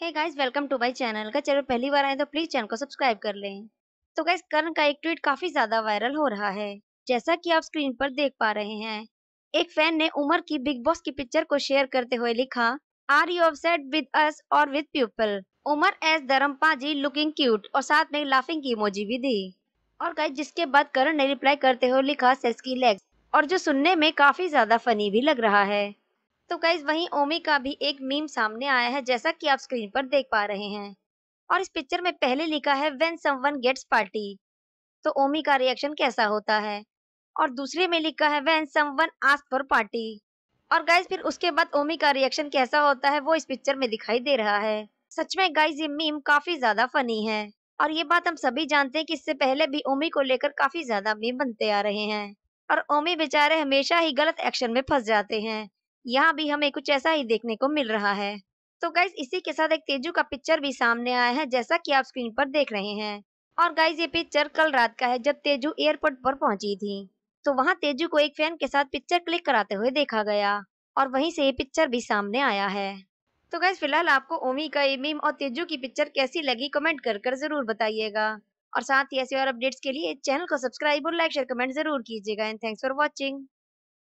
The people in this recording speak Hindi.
hey guys welcome to my channel का चैनल पहली बार आए तो प्लीज चैनल को सब्सक्राइब कर लें तो गाइस कर्ण का एक ट्वीट काफी ज्यादा वायरल हो रहा है जैसा कि आप स्क्रीन पर देख पा रहे हैं एक फैन ने उमर की बिग बॉस की पिक्चर को शेयर करते हुए लिखा are you upset with us और विद पीपल उमर एस धर्मपा जी लुकिंग क्यूट और साथ में लाफिंग की इमोजी भी दी और गाइस जिसके बाद करण ने रिप्लाई करते हुए लिखा सेल्स की लेग्स और जो सुनने में काफी ज्यादा फनी भी लग रहा है तो गाइज वहीं ओमी का भी एक मीम सामने आया है जैसा कि आप स्क्रीन पर देख पा रहे हैं और इस पिक्चर में पहले लिखा है वेन समवन गेट्स पार्टी तो ओमी का रिएक्शन कैसा होता है और दूसरे में लिखा है when someone ask for party और गाइज फिर उसके बाद ओमी का रिएक्शन कैसा होता है वो इस पिक्चर में दिखाई दे रहा है सच में गाइज ये मीम काफी ज्यादा फनी है और ये बात हम सभी जानते हैं कि इससे पहले भी ओमी को लेकर काफी ज्यादा मीम बनते आ रहे हैं और ओमी बेचारे हमेशा ही गलत एक्शन में फंस जाते हैं यहाँ भी हमें कुछ ऐसा ही देखने को मिल रहा है तो गाइज इसी के साथ एक तेजू का पिक्चर भी सामने आया है जैसा कि आप स्क्रीन पर देख रहे हैं और गाइज ये पिक्चर कल रात का है जब तेजू एयरपोर्ट पर पहुंची थी तो वहाँ तेजू को एक फैन के साथ पिक्चर क्लिक कराते हुए देखा गया और वहीं से ये पिक्चर भी सामने आया है तो गाइज फिलहाल आपको ओमी का ये मीम और तेजू की पिक्चर कैसी लगी कमेंट कर कर जरूर बताइएगा और साथ ही ऐसे और अपडेट्स के लिए चैनल को सब्सक्राइब और लाइक शेयर कमेंट जरूर कीजिएगा एंड थैंक्स फॉर वॉचिंग